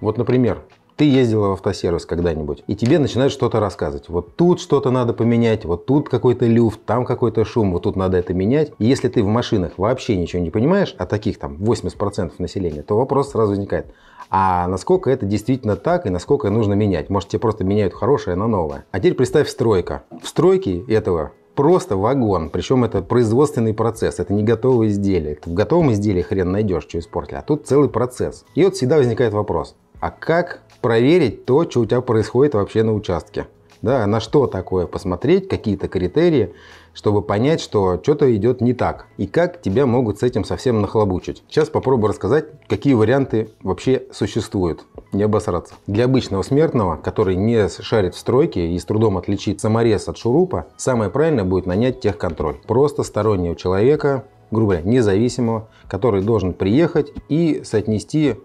Вот, например, ты ездила в автосервис когда-нибудь, и тебе начинают что-то рассказывать. Вот тут что-то надо поменять, вот тут какой-то люфт, там какой-то шум, вот тут надо это менять. И если ты в машинах вообще ничего не понимаешь, а таких там 80% населения, то вопрос сразу возникает. А насколько это действительно так и насколько нужно менять? Может, тебе просто меняют хорошее на новое. А теперь представь стройка. В стройке этого просто вагон. Причем это производственный процесс, это не готовое изделие. Ты в готовом изделии хрен найдешь, что испортили, а тут целый процесс. И вот всегда возникает вопрос, а как проверить то, что у тебя происходит вообще на участке. Да, на что такое посмотреть, какие-то критерии, чтобы понять, что что-то идет не так. И как тебя могут с этим совсем нахлобучить. Сейчас попробую рассказать, какие варианты вообще существуют. Не обосраться. Для обычного смертного, который не шарит в стройке и с трудом отличит саморез от шурупа, самое правильное будет нанять техконтроль. Просто стороннего человека, грубо говоря, независимого, который должен приехать и соотнести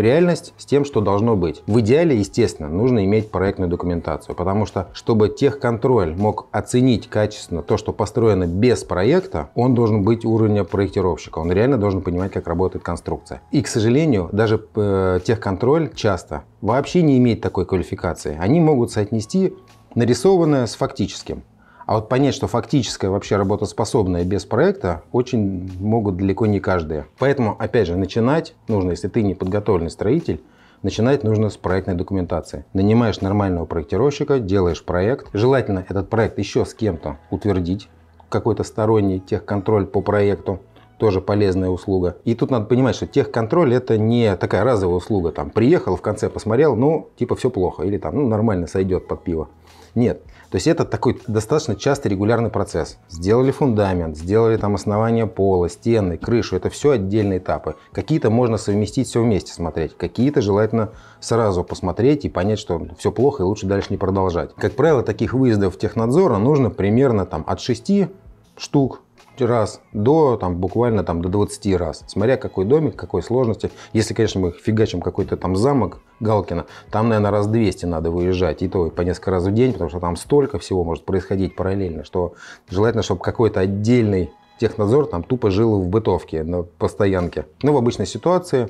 реальность с тем, что должно быть. В идеале, естественно, нужно иметь проектную документацию, потому что, чтобы техконтроль мог оценить качественно то, что построено без проекта, он должен быть уровня проектировщика. Он реально должен понимать, как работает конструкция. И, к сожалению, даже э, техконтроль часто вообще не имеет такой квалификации. Они могут соотнести нарисованное с фактическим. А вот понять, что фактическая вообще работоспособная без проекта, очень могут далеко не каждые. Поэтому, опять же, начинать нужно, если ты не подготовленный строитель, Начинать нужно с проектной документации. Нанимаешь нормального проектировщика, делаешь проект. Желательно этот проект еще с кем-то утвердить. Какой-то сторонний техконтроль по проекту тоже полезная услуга. И тут надо понимать, что техконтроль это не такая разовая услуга. Там приехал, в конце посмотрел, ну, типа все плохо. Или там, ну, нормально сойдет под пиво. Нет. То есть это такой достаточно частый регулярный процесс. Сделали фундамент, сделали там основание пола, стены, крышу. Это все отдельные этапы. Какие-то можно совместить все вместе смотреть. Какие-то желательно сразу посмотреть и понять, что все плохо и лучше дальше не продолжать. Как правило, таких выездов технадзора нужно примерно там от 6 штук раз до там, буквально там, до 20 раз, смотря какой домик, какой сложности. Если, конечно, мы фигачим какой-то там замок Галкина, там, наверное, раз 200 надо выезжать, и то и по несколько раз в день, потому что там столько всего может происходить параллельно, что желательно, чтобы какой-то отдельный технадзор там тупо жил в бытовке, на постоянке. Ну, в обычной ситуации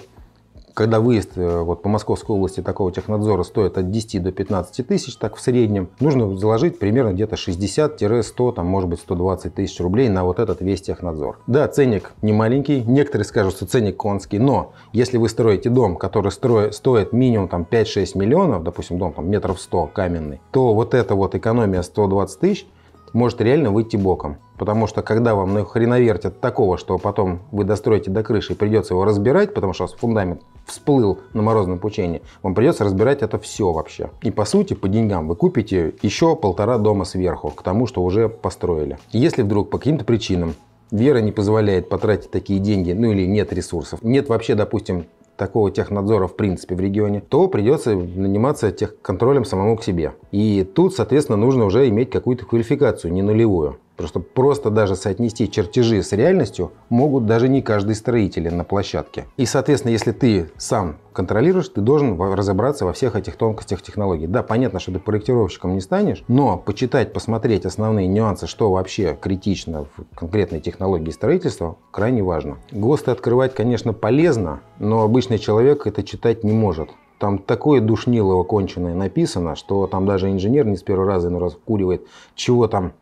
когда выезд э, вот, по Московской области такого технадзора стоит от 10 до 15 тысяч, так в среднем, нужно заложить примерно где-то 60-100, там может быть 120 тысяч рублей на вот этот весь технадзор. Да, ценник не маленький, некоторые скажут, что ценник конский, но если вы строите дом, который строит, стоит минимум там 5-6 миллионов, допустим, дом там метров 100 каменный, то вот эта вот экономия 120 тысяч – может реально выйти боком. Потому что когда вам хреновертят такого, что потом вы достроите до крыши и придется его разбирать, потому что у вас фундамент всплыл на морозном пучении, вам придется разбирать это все вообще. И по сути, по деньгам вы купите еще полтора дома сверху к тому, что уже построили. Если вдруг по каким-то причинам вера не позволяет потратить такие деньги, ну или нет ресурсов, нет вообще, допустим, такого технадзора в принципе в регионе, то придется наниматься техконтролем самому к себе. И тут, соответственно, нужно уже иметь какую-то квалификацию, не нулевую просто просто даже соотнести чертежи с реальностью могут даже не каждый строитель на площадке. И, соответственно, если ты сам контролируешь, ты должен разобраться во всех этих тонкостях технологий. Да, понятно, что ты проектировщиком не станешь, но почитать, посмотреть основные нюансы, что вообще критично в конкретной технологии строительства, крайне важно. ГОСТы открывать, конечно, полезно, но обычный человек это читать не может. Там такое душнилово конченое написано, что там даже инженер не с первого раза, но раз вкуривает, чего там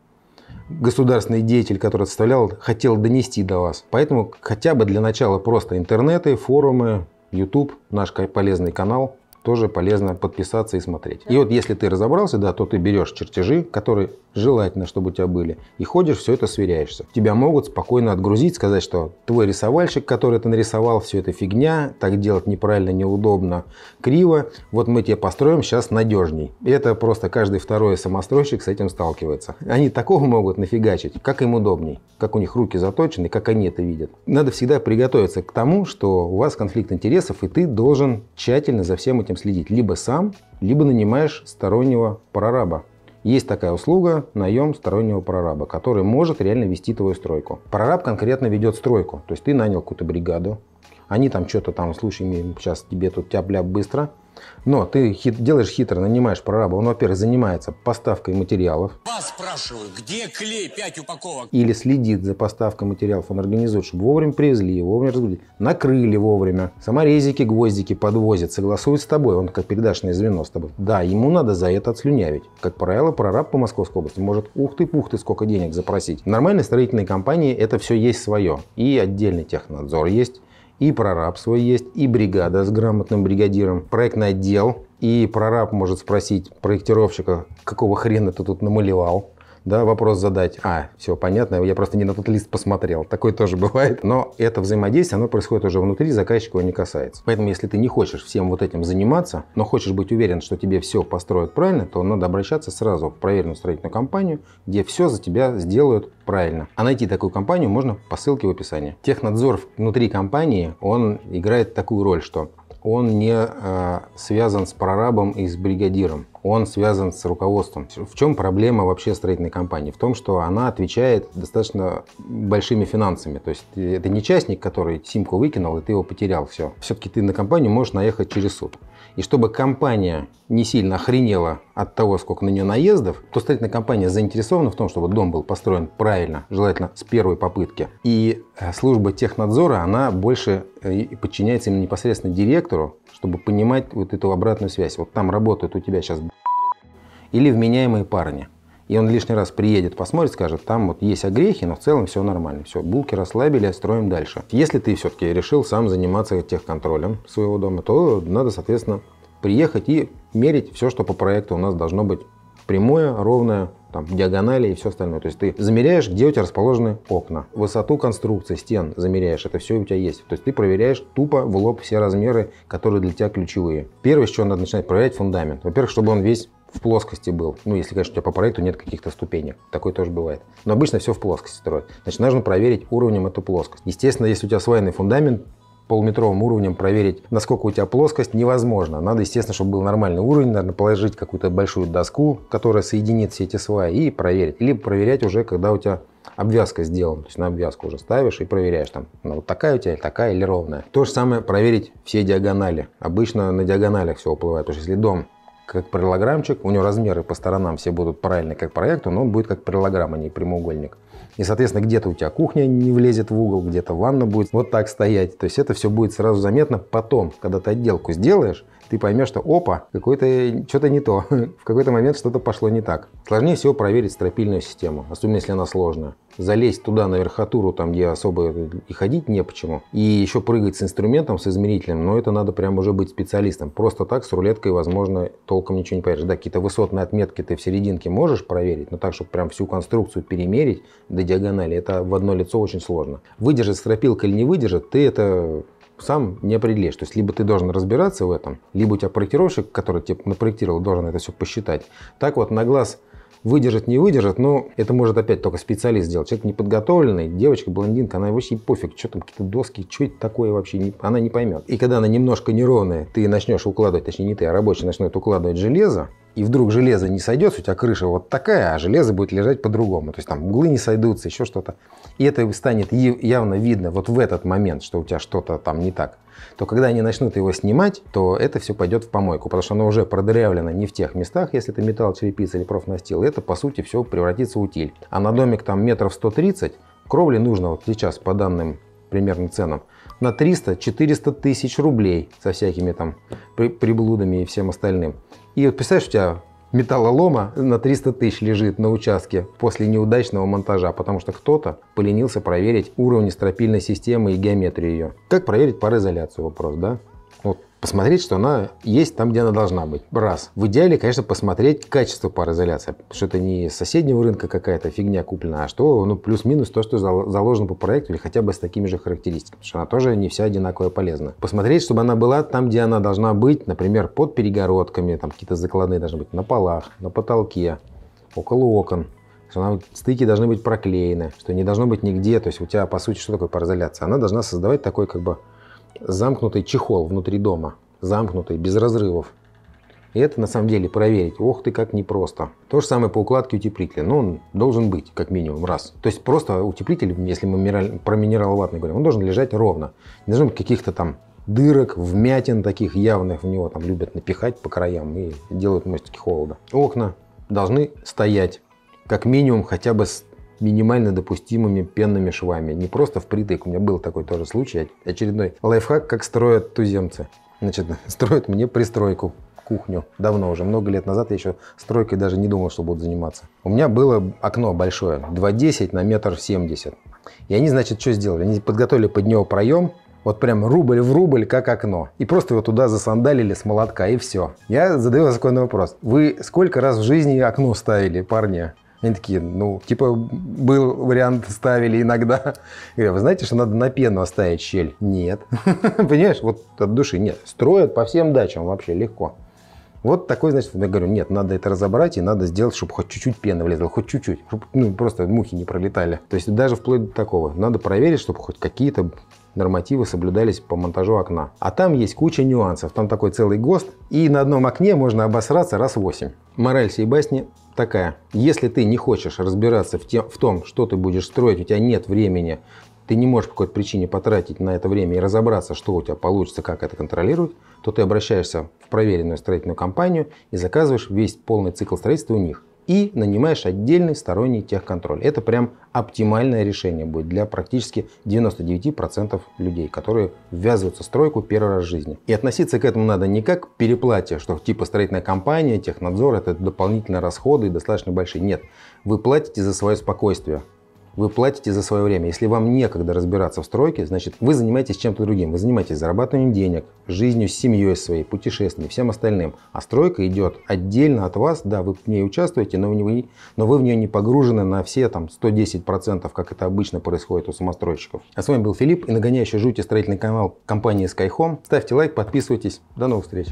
государственный деятель, который отставлял, хотел донести до вас. Поэтому хотя бы для начала просто интернеты, форумы, YouTube, наш полезный канал – тоже полезно подписаться и смотреть. И вот если ты разобрался, да, то ты берешь чертежи, которые желательно, чтобы у тебя были, и ходишь, все это сверяешься. Тебя могут спокойно отгрузить, сказать, что твой рисовальщик, который это нарисовал, все это фигня, так делать неправильно, неудобно, криво, вот мы тебе построим сейчас надежней. И это просто каждый второй самостройщик с этим сталкивается. Они такого могут нафигачить, как им удобней, как у них руки заточены, как они это видят. Надо всегда приготовиться к тому, что у вас конфликт интересов, и ты должен тщательно за всем этим следить либо сам, либо нанимаешь стороннего прораба. Есть такая услуга – наем стороннего прораба, который может реально вести твою стройку. Прораб конкретно ведет стройку, то есть ты нанял какую-то бригаду, они там что-то там, слушай, сейчас тебе тут тяп быстро – но ты хит, делаешь хитро, нанимаешь прораба. Он, во-первых, занимается поставкой материалов. Вас спрашиваю, где клей 5 упаковок? Или следит за поставкой материалов. Он организует, чтобы вовремя привезли, вовремя разгрузили, накрыли вовремя. Саморезики, гвоздики подвозят, согласуют с тобой. Он как передачное звено с тобой. Да, ему надо за это отслюнявить. Как правило, прораб по Московской области может ух ты пух ты сколько денег запросить. В нормальной строительной компании это все есть свое. И отдельный технадзор есть, и прораб свой есть, и бригада с грамотным бригадиром, проектный отдел, и прораб может спросить проектировщика, какого хрена ты тут намалевал, да, вопрос задать. А, все понятно, я просто не на тот лист посмотрел. Такое тоже бывает. Но это взаимодействие, оно происходит уже внутри, заказчика не касается. Поэтому, если ты не хочешь всем вот этим заниматься, но хочешь быть уверен, что тебе все построят правильно, то надо обращаться сразу в проверенную строительную компанию, где все за тебя сделают правильно. А найти такую компанию можно по ссылке в описании. Технадзор внутри компании, он играет такую роль, что он не э, связан с прорабом и с бригадиром он связан с руководством. В чем проблема вообще строительной компании? В том, что она отвечает достаточно большими финансами. То есть э, это не частник, который симку выкинул, и ты его потерял, все. Все-таки ты на компанию можешь наехать через суд. И чтобы компания не сильно охренела от того, сколько на нее наездов, то строительная компания заинтересована в том, чтобы дом был построен правильно, желательно с первой попытки. И э, служба технадзора, она больше э, подчиняется именно непосредственно директору, чтобы понимать вот эту обратную связь. Вот там работают у тебя сейчас или вменяемые парни. И он лишний раз приедет, посмотрит, скажет, там вот есть огрехи, но в целом все нормально. Все, булки расслабили, а строим дальше. Если ты все-таки решил сам заниматься техконтролем своего дома, то надо, соответственно, приехать и мерить все, что по проекту у нас должно быть прямое, ровное, там диагонали и все остальное. То есть ты замеряешь, где у тебя расположены окна, высоту конструкции, стен замеряешь, это все у тебя есть. То есть ты проверяешь тупо в лоб все размеры, которые для тебя ключевые. Первое, с чего надо начинать проверять, фундамент. Во-первых, чтобы он весь в плоскости был. Ну, если, конечно, у тебя по проекту нет каких-то ступенек. Такое тоже бывает. Но обычно все в плоскости строят. Значит, нужно проверить уровнем эту плоскость. Естественно, если у тебя свайный фундамент, полуметровым уровнем проверить, насколько у тебя плоскость, невозможно. Надо, естественно, чтобы был нормальный уровень, надо положить какую-то большую доску, которая соединит все эти сваи и проверить. Либо проверять уже, когда у тебя обвязка сделана, то есть на обвязку уже ставишь и проверяешь там, ну, вот такая у тебя, такая или ровная. То же самое проверить все диагонали. Обычно на диагоналях все уплывает, потому что если дом как параллограммчик, у него размеры по сторонам все будут правильные как проекту, но он будет как параллограмм, а не прямоугольник. И, соответственно, где-то у тебя кухня не влезет в угол, где-то ванна будет вот так стоять. То есть это все будет сразу заметно потом, когда ты отделку сделаешь, ты поймешь, что опа, какое-то что-то не то, в какой-то момент что-то пошло не так. Сложнее всего проверить стропильную систему, особенно если она сложная залезть туда на верхотуру, там где особо и ходить не почему, и еще прыгать с инструментом, с измерителем, но это надо прям уже быть специалистом. Просто так с рулеткой, возможно, толком ничего не поверишь. Да, какие-то высотные отметки ты в серединке можешь проверить, но так, чтобы прям всю конструкцию перемерить до диагонали, это в одно лицо очень сложно. Выдержит стропилка или не выдержит, ты это сам не определишь. То есть, либо ты должен разбираться в этом, либо у тебя проектировщик, который тебе напроектировал, должен это все посчитать. Так вот, на глаз Выдержит, не выдержит, но это может опять только специалист сделать. Человек неподготовленный, девочка, блондинка, она вообще пофиг, что там какие-то доски, что это такое вообще, она не поймет. И когда она немножко неровная, ты начнешь укладывать, точнее не ты, а рабочий начнет укладывать железо, и вдруг железо не сойдется, у тебя крыша вот такая, а железо будет лежать по-другому. То есть там углы не сойдутся, еще что-то. И это станет явно видно вот в этот момент, что у тебя что-то там не так. То когда они начнут его снимать, то это все пойдет в помойку, потому что оно уже продырявлено не в тех местах, если это металл, черепица или профнастил. это, по сути, все превратится в утиль. А на домик там метров 130, кровли нужно вот сейчас по данным примерно ценам, на 300-400 тысяч рублей со всякими там приблудами и всем остальным. И вот представляешь, у тебя металлолома на 300 тысяч лежит на участке после неудачного монтажа, потому что кто-то поленился проверить уровни стропильной системы и геометрию ее. Как проверить пароизоляцию вопрос, да? Вот, посмотреть, что она есть там, где она должна быть. Раз. В идеале, конечно, посмотреть качество пароизоляции. что это не соседнего рынка какая-то фигня куплена, а что, ну, плюс-минус то, что заложено по проекту или хотя бы с такими же характеристиками. Потому что она тоже не вся одинаковая полезна. Посмотреть, чтобы она была там, где она должна быть, например, под перегородками, там какие-то закладные должны быть на полах, на потолке, около окон что она, стыки должны быть проклеены, что не должно быть нигде, то есть у тебя, по сути, что такое пароизоляция? Она должна создавать такой как бы замкнутый чехол внутри дома, замкнутый, без разрывов. И это на самом деле проверить, ох ты, как непросто. То же самое по укладке утеплителя, но ну, он должен быть как минимум раз. То есть просто утеплитель, если мы про минераловатный говорим, он должен лежать ровно. Не должно быть каких-то там дырок, вмятин таких явных в него там любят напихать по краям и делают мостики холода. Окна должны стоять как минимум хотя бы с минимально допустимыми пенными швами. Не просто впритык. У меня был такой тоже случай. Очередной лайфхак, как строят туземцы. Значит, строят мне пристройку кухню. Давно уже, много лет назад я еще стройкой даже не думал, что буду заниматься. У меня было окно большое, 2,10 на метр 70. И они, значит, что сделали? Они подготовили под него проем, вот прям рубль в рубль, как окно. И просто его туда засандалили с молотка, и все. Я задаю законный вопрос. Вы сколько раз в жизни окно ставили, парни? Они такие, ну, типа, был вариант, ставили иногда. Говорю, «А вы знаете, что надо на пену оставить щель? Нет. Понимаешь, вот от души нет. Строят по всем дачам вообще легко. Вот такой, значит, я говорю, нет, надо это разобрать и надо сделать, чтобы хоть чуть-чуть пены влезла, хоть чуть-чуть, чтобы ну, просто мухи не пролетали. То есть даже вплоть до такого. Надо проверить, чтобы хоть какие-то нормативы соблюдались по монтажу окна. А там есть куча нюансов, там такой целый ГОСТ, и на одном окне можно обосраться раз восемь. Мораль всей басни такая. Если ты не хочешь разбираться в, тем, в том, что ты будешь строить, у тебя нет времени, ты не можешь по какой-то причине потратить на это время и разобраться, что у тебя получится, как это контролировать, то ты обращаешься в проверенную строительную компанию и заказываешь весь полный цикл строительства у них и нанимаешь отдельный сторонний техконтроль. Это прям оптимальное решение будет для практически 99% людей, которые ввязываются в стройку первый раз в жизни. И относиться к этому надо не как к переплате, что типа строительная компания, технадзор, это дополнительные расходы и достаточно большие. Нет, вы платите за свое спокойствие. Вы платите за свое время. Если вам некогда разбираться в стройке, значит, вы занимаетесь чем-то другим. Вы занимаетесь зарабатыванием денег, жизнью семьей своей, путешествиями, всем остальным. А стройка идет отдельно от вас. Да, вы в ней участвуете, но вы, но вы в нее не погружены на все там 110%, как это обычно происходит у самостройщиков. А с вами был Филипп и нагоняющий жути строительный канал компании Skyhome. Ставьте лайк, подписывайтесь. До новых встреч.